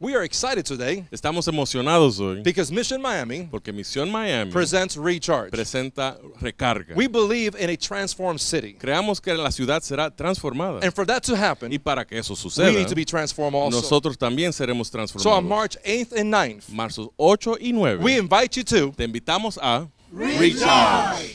We are excited today Estamos emocionados hoy because Mission Miami porque Misión Miami presents Recharge. presenta recarga. We believe in a transformed city. Creamos que la ciudad será transformada. And for that to happen, y para que eso suceda, we need to be transformed also. nosotros también seremos transformados. So on March 8th and 9th, marzo 8 y 9, we invite you to te invitamos a Recharge.